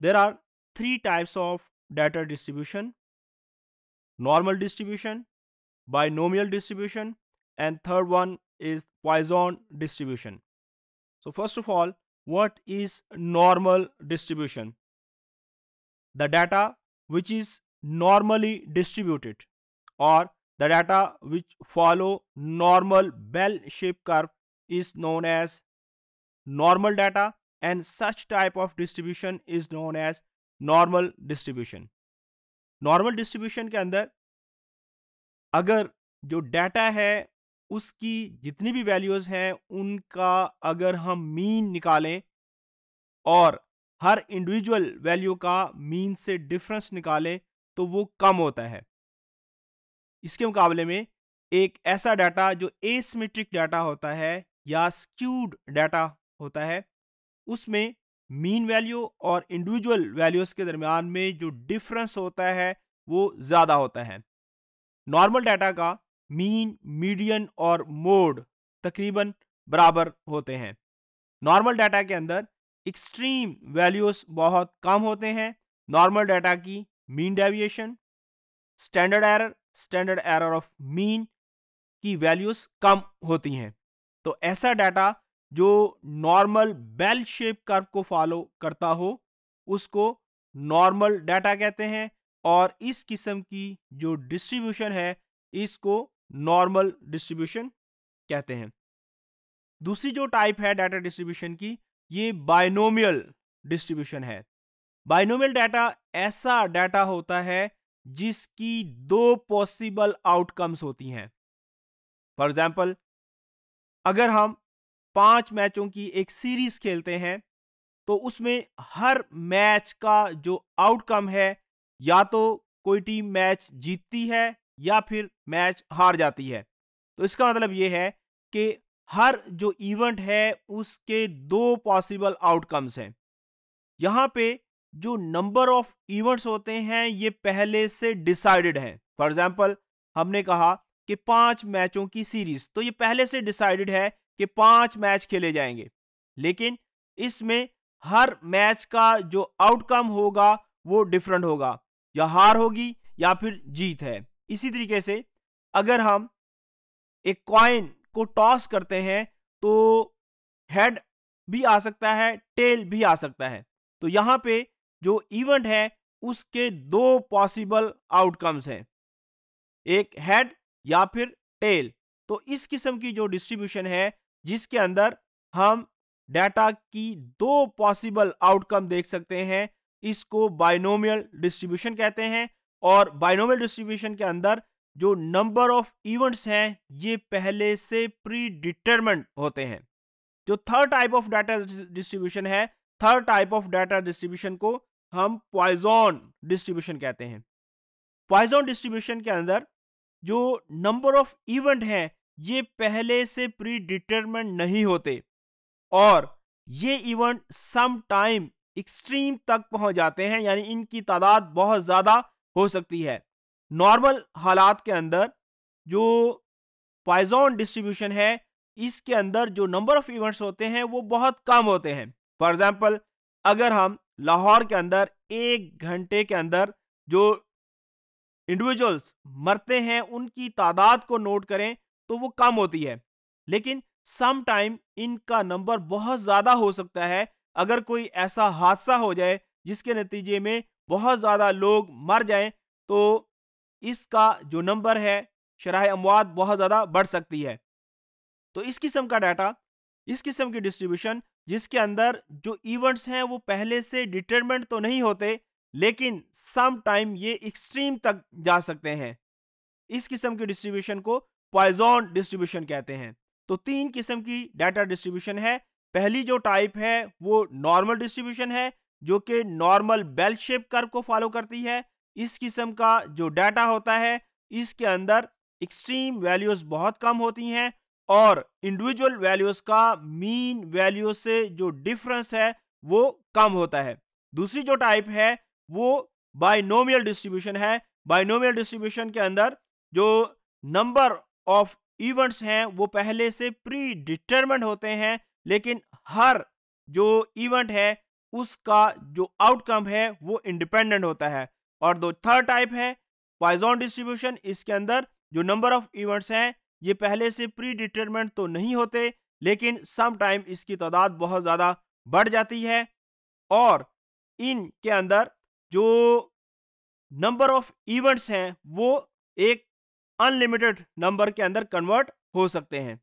There are three types of data distribution. Normal distribution, binomial distribution, and third one is Poisson distribution. So first of all, what is normal distribution? The data which is normally distributed or the data which follow normal bell shape curve is known as normal data and such type of distribution is known as normal distribution normal distribution के अंदर अगर जो data है उसकी जितनी भी values हैं उनका अगर हम mean निकालें और हर individual value का mean से difference निकालें तो वो कम होता है इसके मुकाबले में एक ऐसा डाटा जो एसमेट्रिक डाटा होता है या स्क्यूड डाटा होता है उसमें मीन वैल्यू और इंडिविजुअल वैल्यूज़ के दरमियान में जो डिफरेंस होता है वो ज़्यादा होता है नॉर्मल डाटा का मीन मीडियन और मोड तकरीबन बराबर होते हैं नॉर्मल डाटा के अंदर एक्सट्रीम वैल्यूज़ बहुत कम होते हैं नॉर्मल डाटा की mean deviation standard error standard error of mean की वैल्यूज़ कम होती हैं तो ऐसा डाटा जो नॉर्मल बेल शेप कर्व को फॉलो करता हो उसको नॉर्मल डाटा कहते हैं और इस किस्म की जो डिस्ट्रीब्यूशन है इसको नॉर्मल डिस्ट्रीब्यूशन कहते हैं दूसरी जो टाइप है डाटा डिस्ट्रीब्यूशन की ये बाइनोमियल डिस्ट्रीब्यूशन है बाइनोमियल डाटा ऐसा डाटा होता है जिसकी दो पॉसिबल आउटकम्स होती हैं फॉर एग्जाम्पल अगर हम पांच मैचों की एक सीरीज खेलते हैं तो उसमें हर मैच का जो आउटकम है या तो कोई टीम मैच जीतती है या फिर मैच हार जाती है तो इसका मतलब यह है कि हर जो इवेंट है उसके दो पॉसिबल आउटकम्स हैं यहां पे जो नंबर ऑफ इवेंट्स होते हैं ये पहले से डिसाइडेड है फॉर एग्जाम्पल हमने कहा कि पांच मैचों की सीरीज तो ये पहले से डिसाइडेड है कि पांच मैच खेले जाएंगे लेकिन इसमें हर मैच का जो आउटकम होगा वो डिफरेंट होगा या हार होगी या फिर जीत है इसी तरीके से अगर हम एक कॉइन को टॉस करते हैं तो हेड भी आ सकता है टेल भी आ सकता है तो यहाँ पे जो इवेंट है उसके दो पॉसिबल आउटकम्स हैं एक हेड या फिर टेल तो इस किस्म की जो डिस्ट्रीब्यूशन है जिसके अंदर हम डाटा की दो पॉसिबल आउटकम देख सकते हैं इसको बाइनोमियल डिस्ट्रीब्यूशन कहते हैं और बाइनोमियल डिस्ट्रीब्यूशन के अंदर जो नंबर ऑफ इवेंट्स हैं ये पहले से प्री डिटर्मेंट होते हैं जो third type of data distribution है third type of data distribution को हम पॉइजोन डिस्ट्रीब्यूशन कहते हैं पॉइजोन डिस्ट्रीब्यूशन के अंदर जो नंबर ऑफ इवेंट हैं ये पहले से प्री डिटर्मेंट नहीं होते और ये इवेंट सम टाइम एक्सट्रीम तक पहुंच जाते हैं यानी इनकी तादाद बहुत ज़्यादा हो सकती है नॉर्मल हालात के अंदर जो पाइजोन डिस्ट्रीब्यूशन है इसके अंदर जो नंबर ऑफ इवेंट्स होते हैं वो बहुत कम होते हैं फॉर एग्जाम्पल अगर हम लाहौर के अंदर एक घंटे के अंदर जो इंडिविजुअल्स मरते हैं उनकी तादाद को नोट करें तो वो कम होती है लेकिन सम टाइम इनका नंबर बहुत ज़्यादा हो सकता है अगर कोई ऐसा हादसा हो जाए जिसके नतीजे में बहुत ज़्यादा लोग मर जाएं तो इसका जो नंबर है शराह अमवाद बहुत ज़्यादा बढ़ सकती है तो इस किस्म का डाटा इस किस्म की डिस्ट्रीब्यूशन जिसके अंदर जो इवेंट्स हैं वो पहले से डिटर्मेंट तो नहीं होते लेकिन सम टाइम ये एक्सट्रीम तक जा सकते हैं इस किस्म की डिस्ट्रीब्यूशन को पॉइजॉन डिस्ट्रीब्यूशन कहते हैं तो तीन किस्म की डाटा डिस्ट्रीब्यूशन है पहली जो टाइप है वो नॉर्मल डिस्ट्रीब्यूशन है जो कि नॉर्मल बेल शेप कर्व को फॉलो करती है इस किस्म का जो डाटा होता है इसके अंदर एक्सट्रीम वैल्यूज बहुत कम होती हैं और इंडिविजुअल वैल्यूज का मीन वैल्यू से जो डिफरेंस है वो कम होता है दूसरी जो टाइप है वो बाइनोमियल डिस्ट्रीब्यूशन है बाइनोमियल डिस्ट्रीब्यूशन के अंदर जो नंबर ऑफ इवेंट्स हैं वो पहले से प्री डिटर्मेंट होते हैं लेकिन हर जो इवेंट है उसका जो आउटकम है वो इंडिपेंडेंट होता है और दो थर्ड टाइप है पॉइजॉन डिस्ट्रीब्यूशन इसके अंदर जो नंबर ऑफ इवेंट्स हैं ये पहले से प्री डिटर्मेंट तो नहीं होते लेकिन सम टाइम इसकी तादाद बहुत ज़्यादा बढ़ जाती है और इन के अंदर जो नंबर ऑफ इवेंट्स हैं वो एक अनलिमिटेड नंबर के अंदर कन्वर्ट हो सकते हैं